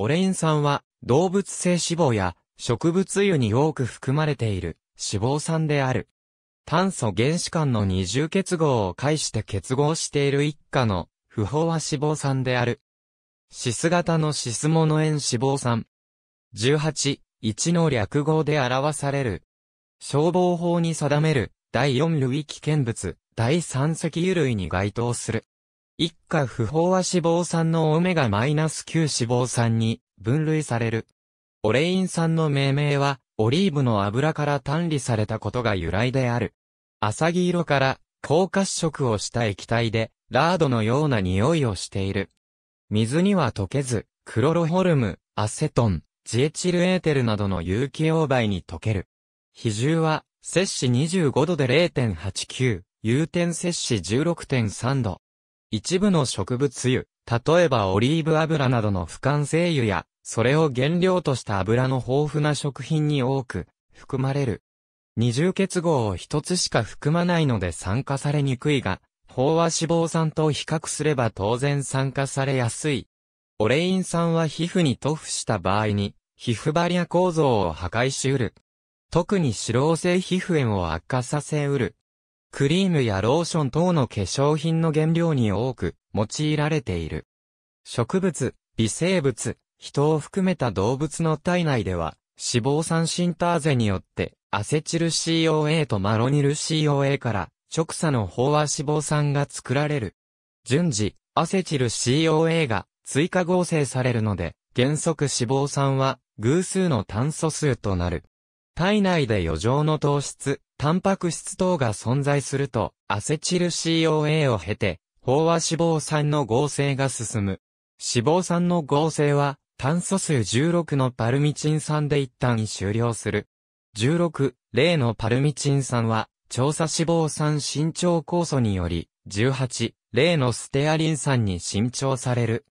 オレイン酸は動物性脂肪や植物油に多く含まれている脂肪酸である。炭素原子間の二重結合を介して結合している一家の不飽和脂肪酸である。シス型のシスモノ塩脂肪酸。18、1の略語で表される。消防法に定める第4類危険物、第3石油類に該当する。一家不飽和脂肪酸のオメガ -9 脂肪酸に分類される。オレイン酸の命名は、オリーブの油から単理されたことが由来である。浅ギ色から高褐色をした液体で、ラードのような匂いをしている。水には溶けず、クロロホルム、アセトン、ジエチルエーテルなどの有機溶媒に溶ける。比重は、摂氏25度で0.89、有点摂氏16.3度。一部の植物油、例えばオリーブ油などの不完成油や、それを原料とした油の豊富な食品に多く含まれる。二重結合を一つしか含まないので酸化されにくいが、飽和脂肪酸と比較すれば当然酸化されやすい。オレイン酸は皮膚に塗布した場合に、皮膚バリア構造を破壊しうる。特に脂漏性皮膚炎を悪化させうる。クリームやローション等の化粧品の原料に多く用いられている。植物、微生物、人を含めた動物の体内では、脂肪酸シンターゼによって、アセチル COA とマロニル COA から直鎖の飽和脂肪酸が作られる。順次、アセチル COA が追加合成されるので、原則脂肪酸は偶数の炭素数となる。体内で余剰の糖質、タンパク質等が存在すると、アセチル COA を経て、飽和脂肪酸の合成が進む。脂肪酸の合成は、炭素数16のパルミチン酸で一旦終了する。16、例のパルミチン酸は、調査脂肪酸伸長酵素により、18、例のステアリン酸に伸長される。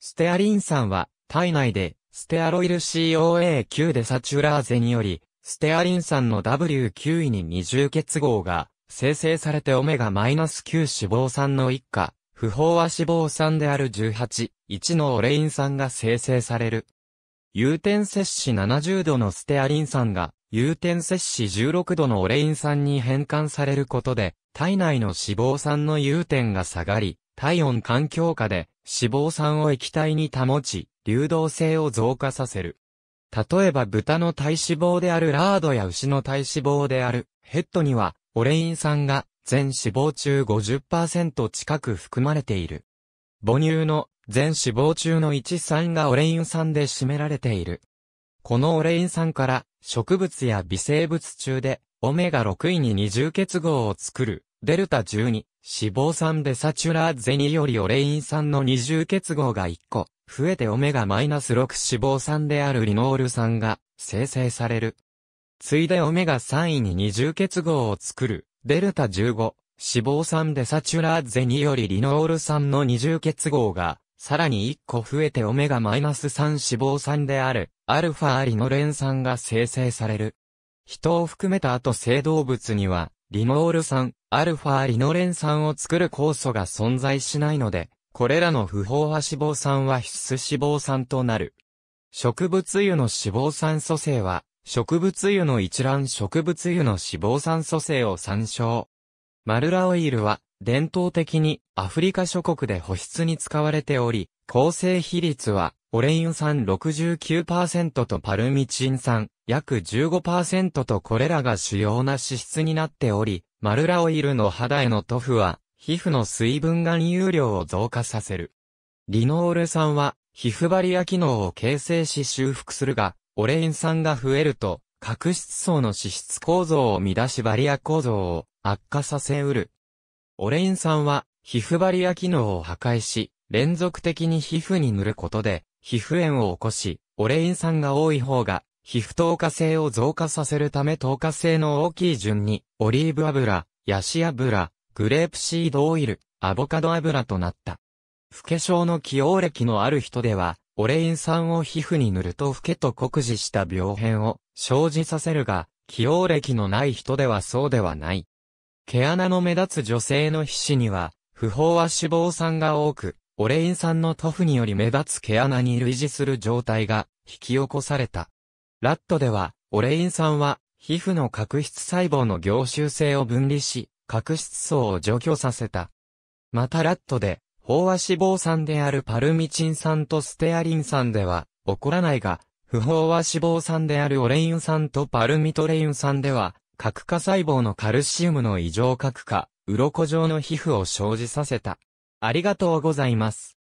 ステアリン酸は、体内で、ステアロイル COA9 でサチュラーゼにより、ステアリン酸の W9 位に二重結合が生成されてオメガ -9 脂肪酸の一家、不飽和脂肪酸である18、1のオレイン酸が生成される。有点摂氏70度のステアリン酸が、有点摂氏16度のオレイン酸に変換されることで、体内の脂肪酸の有点が下がり、体温環境下で脂肪酸を液体に保ち、流動性を増加させる。例えば豚の体脂肪であるラードや牛の体脂肪であるヘッドにはオレイン酸が全脂肪中50%近く含まれている。母乳の全脂肪中の1酸がオレイン酸で占められている。このオレイン酸から植物や微生物中でオメガ6位に二重結合を作るデルタ12、脂肪酸デサチュラーゼによりオレイン酸の二重結合が1個、増えてオメガマイナス -6 脂肪酸であるリノール酸が生成される。ついでオメガ3位に二重結合を作る、デルタ15、脂肪酸デサチュラーゼによりリノール酸の二重結合が、さらに1個増えてオメガマイナス -3 脂肪酸である、アルファリノレン酸が生成される。人を含めた後生動物には、リノール酸、アルファリノレン酸を作る酵素が存在しないので、これらの不飽和脂肪酸は必須脂肪酸となる。植物油の脂肪酸組成は、植物油の一覧植物油の脂肪酸組成を参照。マルラオイルは、伝統的にアフリカ諸国で保湿に使われており、構成比率はオレイン酸69%とパルミチン酸約15%とこれらが主要な脂質になっており、マルラオイルの肌への塗布は、皮膚の水分含有量を増加させる。リノール酸は、皮膚バリア機能を形成し修復するが、オレイン酸が増えると、角質層の脂質構造を乱しバリア構造を悪化させうる。オレイン酸は、皮膚バリア機能を破壊し、連続的に皮膚に塗ることで、皮膚炎を起こし、オレイン酸が多い方が、皮膚透過性を増加させるため透過性の大きい順に、オリーブ油、ヤシ油、グレープシードオイル、アボカド油となった。不化症の起用歴のある人では、オレイン酸を皮膚に塗ると老けと酷似した病変を生じさせるが、起用歴のない人ではそうではない。毛穴の目立つ女性の皮脂には、不飽和脂肪酸が多く、オレイン酸の塗布により目立つ毛穴に類似する状態が引き起こされた。ラットでは、オレイン酸は、皮膚の角質細胞の凝集性を分離し、角質層を除去させた。またラットで、飽和脂肪酸であるパルミチン酸とステアリン酸では、起こらないが、不飽和脂肪酸であるオレイン酸とパルミトレイン酸では、角化細胞のカルシウムの異常角化、鱗状の皮膚を生じさせた。ありがとうございます。